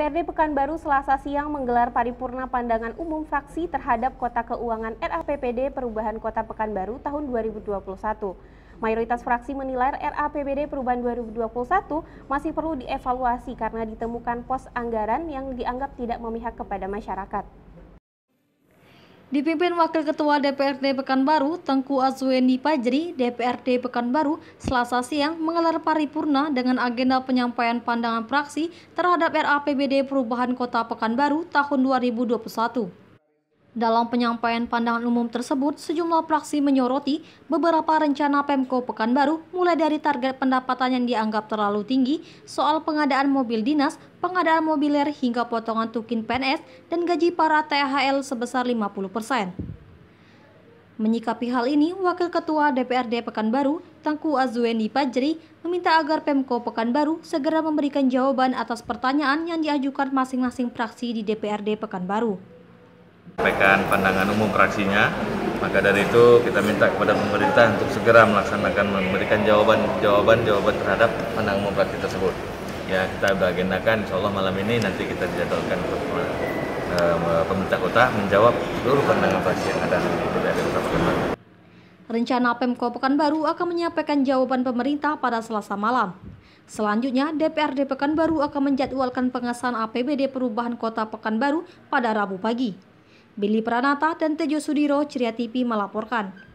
DPRD Pekanbaru selasa siang menggelar paripurna pandangan umum fraksi terhadap kota keuangan RAPBD Perubahan Kota Pekanbaru tahun 2021. Mayoritas fraksi menilai RAPBD Perubahan 2021 masih perlu dievaluasi karena ditemukan pos anggaran yang dianggap tidak memihak kepada masyarakat. Dipimpin Wakil Ketua DPRD Pekanbaru, Tengku Azweni Pajri, DPRD Pekanbaru, selasa siang menggelar paripurna dengan agenda penyampaian pandangan praksi terhadap RAPBD Perubahan Kota Pekanbaru tahun 2021. Dalam penyampaian pandangan umum tersebut, sejumlah praksi menyoroti beberapa rencana Pemko Pekanbaru mulai dari target pendapatan yang dianggap terlalu tinggi, soal pengadaan mobil dinas, pengadaan mobiler hingga potongan tukin PNS dan gaji para THL sebesar 50%. Menyikapi hal ini, Wakil Ketua DPRD Pekanbaru, Tengku Azwendi Pajri, meminta agar Pemko Pekanbaru segera memberikan jawaban atas pertanyaan yang diajukan masing-masing praksi di DPRD Pekanbaru. Sampaikan pandangan umum fraksinya, maka dari itu kita minta kepada pemerintah untuk segera melaksanakan memberikan jawaban-jawaban-jawaban terhadap pandangan umum fraksi tersebut. Ya, kita beragendakan, insya Allah malam ini nanti kita dijadwalkan untuk eh, pemerintah kota menjawab seluruh pandangan fraksi yang ada di DPRD Kota Pekanbaru. Rencana Pemko Pekanbaru akan menyampaikan jawaban pemerintah pada Selasa malam. Selanjutnya, DPRD Pekanbaru akan menjadwalkan pengesahan APBD perubahan kota Pekanbaru pada Rabu pagi. Billy Pranata dan Tejo Sudiro Ceria TV melaporkan.